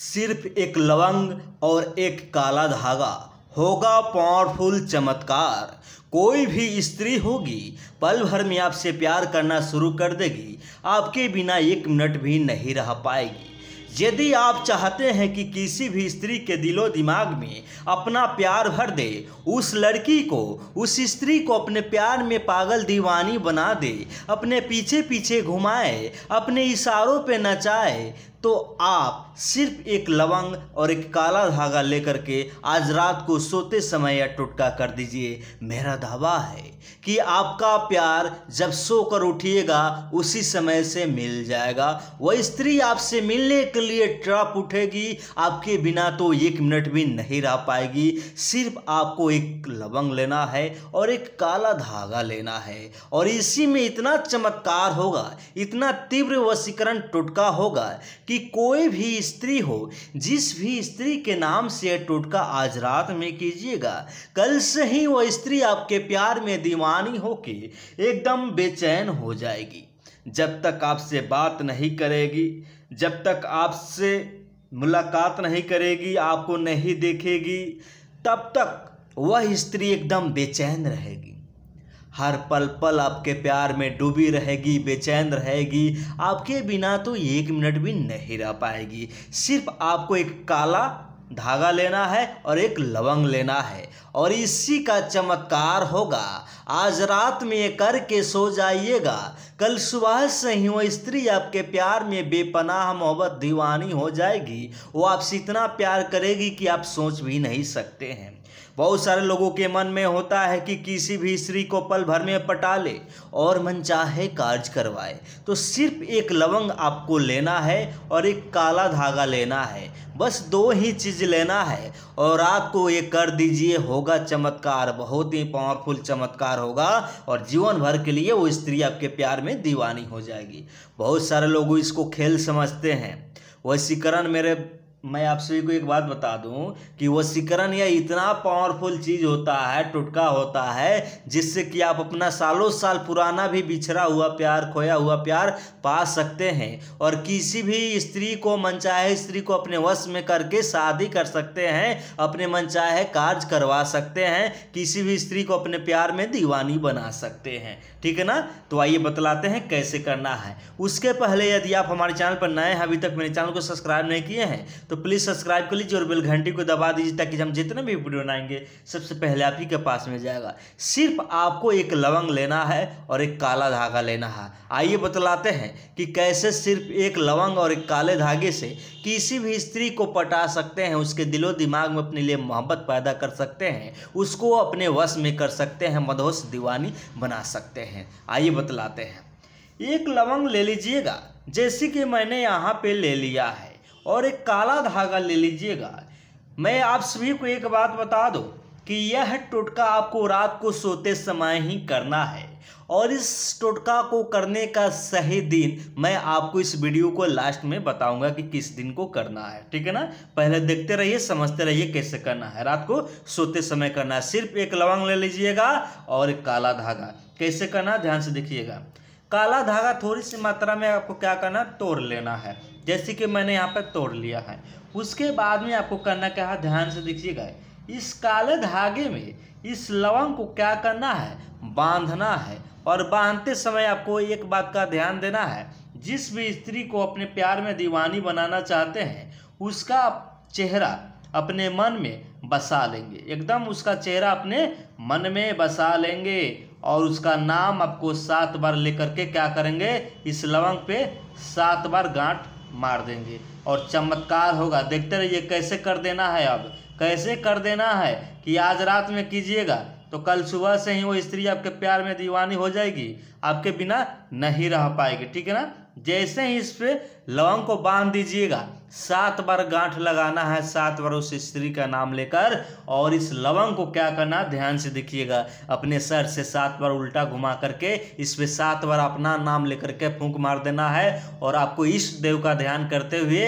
सिर्फ एक लवंग और एक काला धागा होगा पावरफुल चमत्कार कोई भी स्त्री होगी पल भर में आपसे प्यार करना शुरू कर देगी आपके बिना एक मिनट भी नहीं रह पाएगी यदि आप चाहते हैं कि किसी भी स्त्री के दिलो दिमाग में अपना प्यार भर दे उस लड़की को उस स्त्री को अपने प्यार में पागल दीवानी बना दे अपने पीछे पीछे घुमाए अपने इशारों पे नचाए तो आप सिर्फ एक लवंग और एक काला धागा लेकर के आज रात को सोते समय या टुटका कर दीजिए मेरा दावा है कि आपका प्यार जब सोकर उठिएगा उसी समय से मिल जाएगा वह स्त्री आपसे मिलने के लिए ट्रप उठेगी आपके बिना तो एक मिनट भी नहीं रह पाएगी सिर्फ आपको एक लवंग लेना है और एक काला धागा लेना है और इसी में इतना चमत्कार होगा इतना तीव्र वशीकरण टुटका होगा कि कोई भी स्त्री हो जिस भी स्त्री के नाम से यह टोटका आज रात में कीजिएगा कल से ही वह स्त्री आपके प्यार में दीवानी होके एकदम बेचैन हो जाएगी जब तक आपसे बात नहीं करेगी जब तक आपसे मुलाकात नहीं करेगी आपको नहीं देखेगी तब तक वह स्त्री एकदम बेचैन रहेगी हर पल पल आपके प्यार में डूबी रहेगी बेचैन रहेगी आपके बिना तो एक मिनट भी नहीं रह पाएगी सिर्फ आपको एक काला धागा लेना है और एक लवंग लेना है और इसी का चमत्कार होगा आज रात में ये करके सो जाइएगा कल सुबह से ही वो स्त्री आपके प्यार में बेपनाह मोहब्बत दीवानी हो जाएगी वो आपसे इतना प्यार करेगी कि आप सोच भी नहीं सकते हैं बहुत सारे लोगों के मन में होता है कि किसी भी स्त्री को पल भर में पटा ले और मन चाहे कार्य करवाए तो सिर्फ एक लवंग आपको लेना है और एक काला धागा लेना है बस दो ही चीज़ लेना है और आपको ये कर दीजिए होगा चमत्कार बहुत ही पावरफुल चमत्कार होगा और जीवन भर के लिए वो स्त्री आपके प्यार में दीवानी हो जाएगी बहुत सारे लोग इसको खेल समझते हैं वैसीकरण मेरे मैं आप सभी को एक बात बता दूं कि वसीकरण यह इतना पावरफुल चीज़ होता है टुटका होता है जिससे कि आप अपना सालों साल पुराना भी बिछड़ा हुआ प्यार खोया हुआ प्यार पा सकते हैं और किसी भी स्त्री को मनचाहे स्त्री को अपने वश में करके शादी कर सकते हैं अपने मनचाहे कार्य करवा सकते हैं किसी भी स्त्री को अपने प्यार में दीवानी बना सकते हैं ठीक है ना तो आइए बतलाते हैं कैसे करना है उसके पहले यदि आप हमारे चैनल पर नए हैं अभी तक मेरे चैनल को सब्सक्राइब नहीं किए हैं तो प्लीज़ सब्सक्राइब कर लीजिए और बेल घंटी को दबा दीजिए ताकि हम जितने भी वीडियो बनाएंगे सबसे पहले आप ही के पास में जाएगा सिर्फ आपको एक लवंग लेना है और एक काला धागा लेना है आइए बतलाते हैं कि कैसे सिर्फ एक लवंग और एक काले धागे से किसी भी स्त्री को पटा सकते हैं उसके दिलो दिमाग में अपने लिए मोहब्बत पैदा कर सकते हैं उसको अपने वश में कर सकते हैं मधोस दीवानी बना सकते हैं आइए बतलाते हैं एक लवंग ले लीजिएगा जैसे कि मैंने यहाँ पे ले लिया है और एक काला धागा ले लीजिएगा मैं आप सभी को एक बात बता दो कि यह टोटका आपको रात को सोते समय ही करना है और इस टोटका को करने का सही दिन मैं आपको इस वीडियो को लास्ट में बताऊंगा कि किस दिन को करना है ठीक है ना पहले देखते रहिए समझते रहिए कैसे करना है रात को सोते समय करना है सिर्फ एक लवंग ले लीजिएगा और एक काला धागा कैसे करना ध्यान से देखिएगा काला धागा थोड़ी सी मात्रा में आपको क्या करना तोड़ लेना है जैसे कि मैंने यहाँ पर तोड़ लिया है उसके बाद में आपको करना क्या है ध्यान से देखिएगा इस काले धागे में इस लवंग को क्या करना है बांधना है और बांधते समय आपको एक बात का ध्यान देना है जिस भी स्त्री को अपने प्यार में दीवानी बनाना चाहते हैं उसका चेहरा अपने मन में बसा लेंगे एकदम उसका चेहरा अपने मन में बसा लेंगे और उसका नाम आपको सात बार लेकर के क्या करेंगे इस लवंग पे सात बार गांठ मार देंगे और चमत्कार होगा देखते रहिए कैसे कर देना है अब कैसे कर देना है कि आज रात में कीजिएगा तो कल सुबह से ही वो स्त्री आपके प्यार में दीवानी हो जाएगी आपके बिना नहीं रह पाएगी ठीक है ना जैसे ही इस पे लवंग को बांध दीजिएगा सात बार गांठ लगाना है सात बार उस स्त्री का नाम लेकर और इस लवंग को क्या करना ध्यान से देखिएगा अपने सर से सात बार उल्टा घुमा करके इस पे सात बार अपना नाम लेकर के फूंक मार देना है और आपको इस देव का ध्यान करते हुए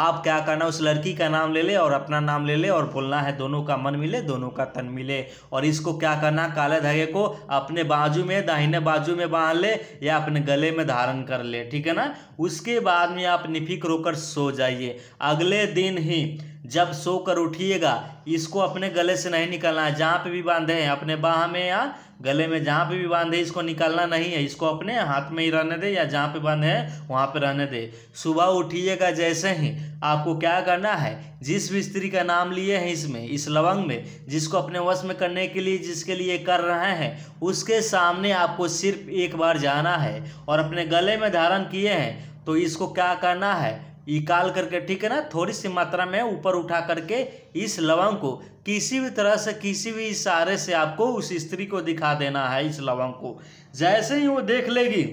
आप क्या करना उस लड़की का नाम ले ले और अपना नाम ले ले और बोलना है दोनों का मन मिले दोनों का तन मिले और इसको क्या करना काले धागे को अपने बाजू में दाहिने बाजू में बांध ले या अपने गले में धारण कर ले ठीक है ना उसके बाद में आप निफिक रोकर सो जाइए अगले दिन ही जब सो कर उठिएगा इसको अपने गले से नहीं निकालना है जहाँ पे भी बांधे हैं अपने बाह में या गले में जहाँ पे भी बांधे इसको निकालना नहीं है इसको अपने हाथ में ही रहने दे या जहाँ पे बांधे हैं वहाँ पे रहने दे सुबह उठिएगा जैसे ही आपको क्या करना है जिस भी स्त्री का नाम लिए हैं इसमें इस लवंग में जिसको अपने वश में करने के लिए जिसके लिए कर रहे हैं उसके सामने आपको सिर्फ एक बार जाना है और अपने गले में धारण किए हैं तो इसको क्या करना है इकाल करके ठीक है ना थोड़ी सी मात्रा में ऊपर उठा करके इस लवंग को किसी भी तरह से किसी भी इशारे से आपको उस स्त्री को दिखा देना है इस लवंग को जैसे ही वो देख लेगी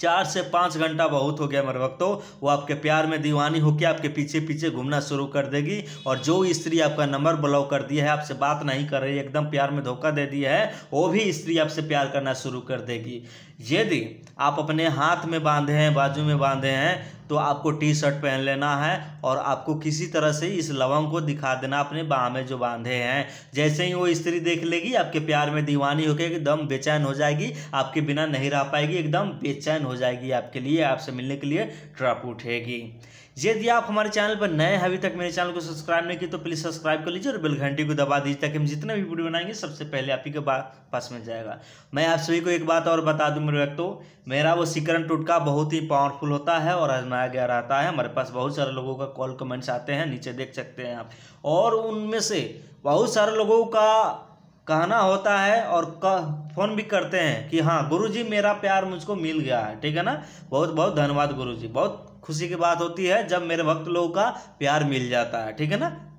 चार से पाँच घंटा बहुत हो गया मेरे वक्तों वो आपके प्यार में दीवानी होकर आपके पीछे पीछे घूमना शुरू कर देगी और जो स्त्री आपका नंबर ब्लॉक कर दिया है आपसे बात नहीं कर रही एकदम प्यार में धोखा दे दिया है वो भी स्त्री आपसे प्यार करना शुरू कर देगी यदि आप अपने हाथ में बांधे हैं बाजू में बांधे हैं तो आपको टी शर्ट पहन लेना है और आपको किसी तरह से इस लवंग को दिखा देना अपने बाह में जो बांधे हैं जैसे ही वो स्त्री देख लेगी आपके प्यार में दीवानी होकर एकदम बेचैन हो जाएगी आपके बिना नहीं रह पाएगी एकदम बेचैन हो जाएगी आपके लिए आपसे मिलने के लिए ट्रप उठेगी यदि आप हमारे चैनल पर नए हैं अभी तक मेरे चैनल को सब्सक्राइब नहीं किए तो प्लीज़ सब्सक्राइब कर लीजिए और बेल घंटी को दबा दीजिए ताकि हम जितना भी वीडियो बनाएंगे सबसे पहले आप ही के पास में जाएगा मैं आप सभी को एक बात और बता दूँ मेरे व्यक्तों मेरा वो सिकरण टुटका बहुत ही पावरफुल होता है और आजमाया गया रहता है हमारे पास बहुत सारे लोगों का कॉल कमेंट्स आते हैं नीचे देख सकते हैं आप और उनमें से बहुत सारे लोगों का कहना होता है और कह फ़ोन भी करते हैं कि हाँ गुरुजी मेरा प्यार मुझको मिल गया है ठीक है ना बहुत बहुत धन्यवाद गुरुजी बहुत खुशी की बात होती है जब मेरे भक्त लोगों का प्यार मिल जाता है ठीक है ना